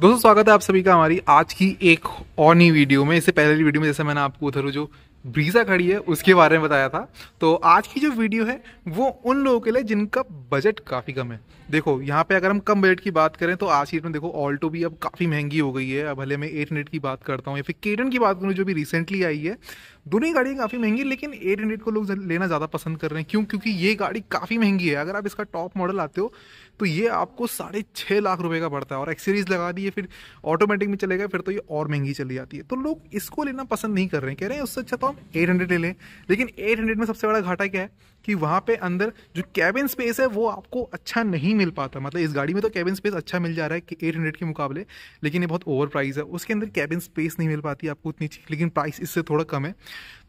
दोस्तों स्वागत है आप सभी का हमारी आज की एक और नई वीडियो में इससे पहले वीडियो में जैसे मैंने आपको उधर जो ब्रीज़ा खड़ी है उसके बारे में बताया था तो आज की जो वीडियो है वो उन लोगों के लिए जिनका बजट काफ़ी कम है देखो यहाँ पे अगर हम कम बजट की बात करें तो आज की में देखो ऑल्टो भी अब काफ़ी महंगी हो गई है अब भले मैं एट हंड्रेड की बात करता हूँ या फिर केटन की बात करूँ जो भी रिसेंटली आई है दोनों ही गाड़ियाँ काफ़ी महंगी लेकिन एट हंड्रेड को लोग लेना ज़्यादा पसंद कर रहे हैं क्यों क्योंकि ये गाड़ी काफ़ी महंगी है अगर आप इसका टॉप मॉडल आते हो तो ये आपको साढ़े छः लाख रुपये का पड़ता है और एक्सीरीज लगा दिए फिर ऑटोमेटिक में चलेगा फिर तो ये और महंगी चली जाती है तो लोग इसको लेना पसंद नहीं कर रहे हैं कह रहे हैं उससे अच्छा तो हम 800 ले लें लेकिन 800 में सबसे बड़ा घाटा क्या है कि वहाँ पे अंदर जो कैबिन स्पेस है वो आपको अच्छा नहीं मिल पाता मतलब इस गाड़ी में तो कैबिन स्पेस अच्छा मिल जा रहा है कि 800 के मुकाबले लेकिन ये बहुत ओवर प्राइस है उसके अंदर कैबिन स्पेस नहीं मिल पाती आपको उतनी चीज लेकिन प्राइस इससे थोड़ा कम है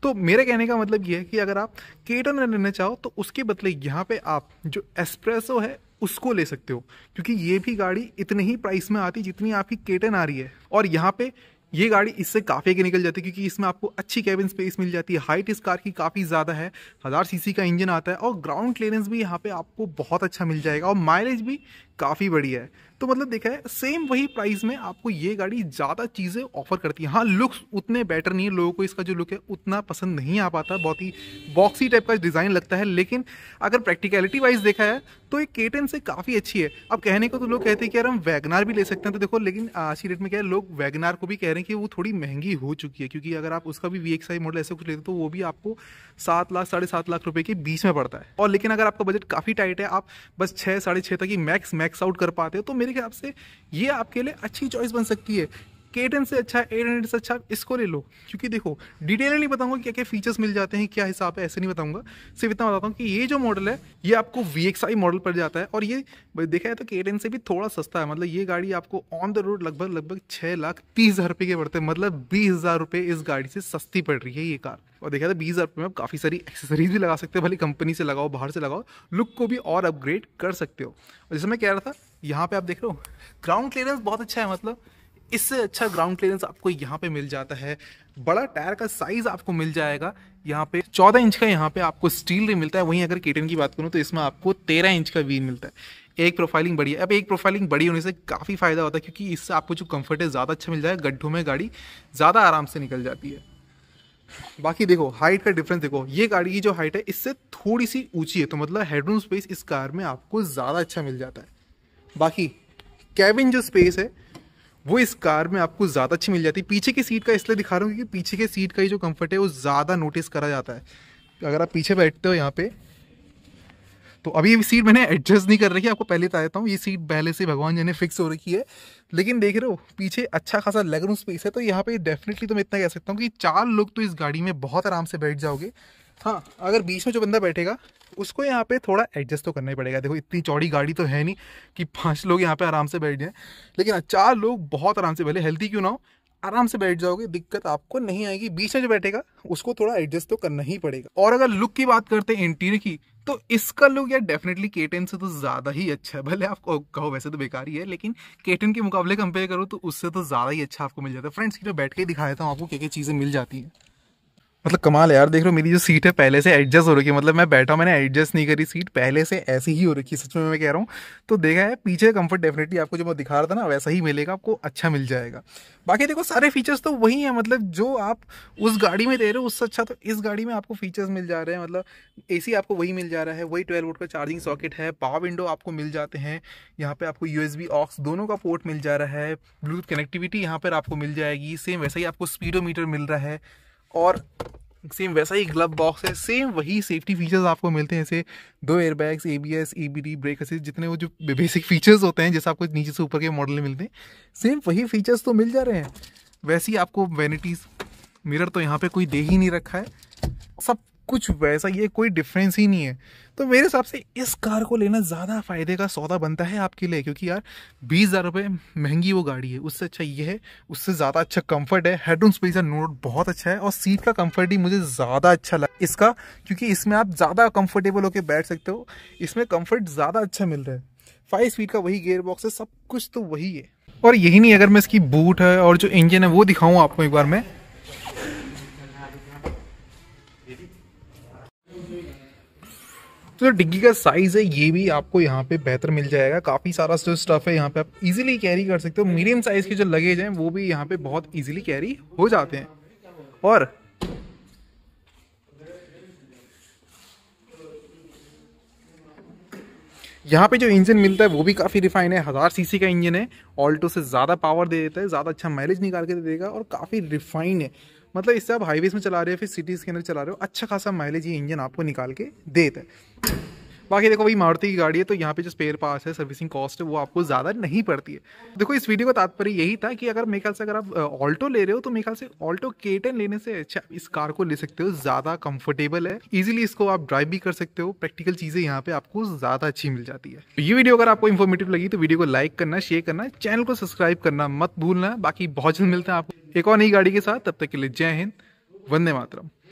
तो मेरे कहने का मतलब ये है कि अगर आप केटन लेना चाहो तो उसके बदले यहाँ पर आप जो एस्प्रेसो है उसको ले सकते हो क्योंकि ये भी गाड़ी इतनी ही प्राइस में आती जितनी आपकी केटन आ रही है और यहाँ पर ये गाड़ी इससे काफ़ी आगे निकल जाती है क्योंकि इसमें आपको अच्छी कैबिन स्पेस मिल जाती है हाइट इस कार की काफ़ी ज़्यादा है हज़ार सीसी का इंजन आता है और ग्राउंड क्लियरेंस भी यहाँ पे आपको बहुत अच्छा मिल जाएगा और माइलेज भी काफ़ी बढ़िया है तो मतलब देखा है सेम वही प्राइस में आपको ये गाड़ी ज़्यादा चीज़ें ऑफर करती है हाँ लुक्स उतने बेटर नहीं है लोगों को इसका जो लुक है उतना पसंद नहीं आ पाता बहुत ही बॉक्सी टाइप का डिज़ाइन लगता है लेकिन अगर प्रैक्टिकलिटी वाइज देखा है तो ये केटन से काफ़ी अच्छी है अब कहने को तो लोग कहते हैं कि यार हम वैगनार भी ले सकते हैं तो देखो लेकिन आज की डेट में क्या है लोग वैगनार को भी कह रहे हैं कि वो थोड़ी महंगी हो चुकी है क्योंकि अगर आप उसका भी वी एक्स मॉडल ऐसे कुछ लेते तो वो भी आपको सात लाख साढ़े सात लाख रुपये के बीच में पड़ता है और लेकिन अगर आपका बजट काफ़ी टाइट है आप बस छः साढ़े छः तक ही मैक्स मैक्स मैक्स आउट कर पाते हो तो मेरे ख्याल से ये आपके लिए अच्छी चॉइस बन सकती है के टेन से अच्छा एट हंड्रेड से अच्छा इसको ले लो क्योंकि देखो डिटेल नहीं बताऊंगा क्या क्या फीचर्स मिल जाते हैं क्या हिसाब है ऐसे नहीं बताऊंगा सिर्फ इतना बताता हूँ कि ये जो मॉडल है ये आपको वी मॉडल पड़ जाता है और ये देखा है तो के टेन से भी थोड़ा सस्ता है मतलब ये गाड़ी आपको ऑन द रोड लगभग लगभग छः लाख तीस हज़ार रुपये के पड़ते हैं मतलब बीस हज़ार रुपये इस गाड़ी से सस्ती पड़ रही है ये कार और देखा था तो बीस हज़ार रुपये में आप काफ़ी सारी एक्सेसरीज भी लगा सकते हो भले कंपनी से लगाओ बाहर से लगाओ लुक को भी और अपग्रेड कर सकते हो और जैसे मैं कह रहा था यहाँ पे आप देख रहे हो ग्राउंड क्लियरेंस बहुत अच्छा है मतलब इससे अच्छा ग्राउंड क्लियरेंस आपको यहाँ पे मिल जाता है बड़ा टायर का साइज आपको मिल जाएगा यहाँ पे 14 इंच का यहाँ पे आपको स्टील रिम मिलता है वहीं अगर केटन की बात करूँ तो इसमें आपको 13 इंच का व्हील मिलता है एक प्रोफाइलिंग बड़ी है अब एक प्रोफाइलिंग बड़ी होने से काफ़ी फायदा होता है क्योंकि इससे आपको जो कम्फर्ट है ज़्यादा अच्छा मिल जाएगा गड्ढों में गाड़ी ज़्यादा आराम से निकल जाती है बाकी देखो हाइट का डिफरेंस देखो ये गाड़ी की जो हाइट है इससे थोड़ी सी ऊंची है तो मतलब हेडरूम स्पेस इस कार में आपको ज़्यादा अच्छा मिल जाता है बाकी कैबिन जो स्पेस है वो इस कार में आपको ज़्यादा अच्छी मिल जाती है पीछे की सीट का इसलिए दिखा रहा हूँ क्योंकि पीछे की सीट का ही जो कम्फर्ट है वो ज़्यादा नोटिस करा जाता है अगर आप पीछे बैठते हो यहाँ पे तो अभी ये सीट मैंने एडजस्ट नहीं कर रखी आपको पहले देता हूँ ये सीट पहले से भगवान जी ने फिक्स हो रखी है लेकिन देख रहे हो पीछे अच्छा खासा लेग रूम स्पेस है तो यहाँ पे डेफिनेटली तो मैं इतना कह सकता हूँ कि चार लोग तो इस गाड़ी में बहुत आराम से बैठ जाओगे हाँ अगर बीच में जो बंदा बैठेगा उसको यहाँ पे थोड़ा एडजस्ट तो करना ही पड़ेगा देखो इतनी चौड़ी गाड़ी तो है नहीं कि पांच लोग यहाँ पे आराम से बैठ जाएं लेकिन हाँ, चार लोग बहुत आराम से पहले हेल्थी क्यों ना हो आराम से बैठ जाओगे दिक्कत आपको नहीं आएगी बीच में जो बैठेगा उसको थोड़ा एडजस्ट तो करना ही पड़ेगा और अगर लुक की बात करते हैं इंटीरियर की तो इसका लुक यार डेफिनेटली केटन से तो ज़्यादा ही अच्छा है भले आप कहो वैसे तो बेकार ही है लेकिन केटन के मुकाबले कंपेयर करो तो उससे तो ज़्यादा ही अच्छा आपको मिल जाता है फ्रेंड्स की जो बैठ के दिखाया था आपको क्या क्या चीज़ें मिल जाती है मतलब कमाल यार देख रहे हो मेरी जो सीट है पहले से एडजस्ट हो रखी है मतलब मैं बैठा मैंने एडजस्ट नहीं करी सीट पहले से ऐसी ही हो रखी सच में मैं कह रहा हूँ तो देखा है पीछे कंफर्ट डेफिनेटली आपको जो मैं दिखा रहा था ना वैसा ही मिलेगा आपको अच्छा मिल जाएगा बाकी देखो सारे फीचर्स तो वही हैं मतलब जो आप उस गाड़ी में दे रहे हो उससे अच्छा तो इस गाड़ी में आपको फीचर्स मिल जा रहे हैं मतलब ए आपको वही मिल जा रहा है वही ट्वेल्व वोट का चार्जिंग सॉकेट है पावर विंडो आपको मिल जाते हैं यहाँ पे आपको यू ऑक्स दोनों का पोर्ट मिल जा रहा है ब्लूटूथ कनेक्टिविटी यहाँ पर आपको मिल जाएगी सेम वैसा ही आपको स्पीडो मिल रहा है और सेम वैसा ही ग्लब बॉक्स है सेम वही सेफ्टी फीचर्स आपको मिलते हैं जैसे दो airbags A B S E B D brake assist जितने वो जो बेसिक फीचर्स होते हैं जैसे आपको नीचे से ऊपर के मॉडल में मिलते हैं सेम वही फीचर्स तो मिल जा रहे हैं वैसे ही आपको वैनिटीज़ मिरर तो यहाँ पे कोई दे ही नहीं रखा है सब कुछ वैसा ये कोई डिफरेंस ही नहीं है तो मेरे हिसाब से इस कार को लेना ज़्यादा फ़ायदे का सौदा बनता है आपके लिए क्योंकि यार बीस हज़ार रुपये महंगी वो गाड़ी है उससे अच्छा ये है उससे ज़्यादा अच्छा कंफर्ट है हेडरूम स्पेस है नोट बहुत अच्छा है और सीट का कंफर्ट ही मुझे ज़्यादा अच्छा लगा इसका क्योंकि इसमें आप ज़्यादा कम्फर्टेबल होकर बैठ सकते हो इसमें कम्फर्ट ज़्यादा अच्छा मिल रहा है फाइव स्पीड का वही गेयर बॉक्स है सब कुछ तो वही है और यही नहीं अगर मैं इसकी बूट है और जो इंजन है वो दिखाऊँ आपको एक बार मैं तो जो डिग्गी का साइज़ है ये भी आपको यहाँ पे बेहतर मिल जाएगा काफ़ी सारा जो स्टफ़ है यहाँ पे आप इजीली कैरी कर सकते हो मीडियम साइज़ के जो लगेज हैं वो भी यहाँ पे बहुत इजीली कैरी हो जाते हैं और यहाँ पे जो इंजन मिलता है वो भी काफ़ी रिफाइन है हज़ार सीसी का इंजन है ऑल्टो से ज़्यादा पावर दे देता है ज़्यादा अच्छा माइलेज निकाल के दे देगा और काफ़ी रिफाइन है मतलब इससे आप हाईवेज में चला रहे हो फिर सिटीज़ के अंदर चला रहे हो अच्छा खासा माइलेज ये इंजन आपको निकाल के देता है बाकी देखो भाई मारुति की गाड़ी है तो यहाँ पे जो स्पेयर पास है सर्विसिंग कॉस्ट है वो आपको ज़्यादा नहीं पड़ती है देखो इस वीडियो का तात्पर्य यही था कि अगर मेरे ख्याल से अगर आप ऑल्टो ले रहे हो तो मेरे ख्याल से ऑल्टो के लेने से अच्छा इस कार को ले सकते हो ज़्यादा कंफर्टेबल है ईजिली इसको आप ड्राइव भी कर सकते हो प्रैक्टिकल चीज़ें यहाँ पे आपको ज़्यादा अच्छी मिल जाती है ये वीडियो अगर आपको इन्फॉर्मेटिव लगी तो वीडियो को लाइक करना शेयर करना चैनल को सब्सक्राइब करना मत भूलना बाकी बहुत जल्द मिलते हैं आपको एक और नई गाड़ी के साथ तब तक के लिए जय हिंद वंदे मातरम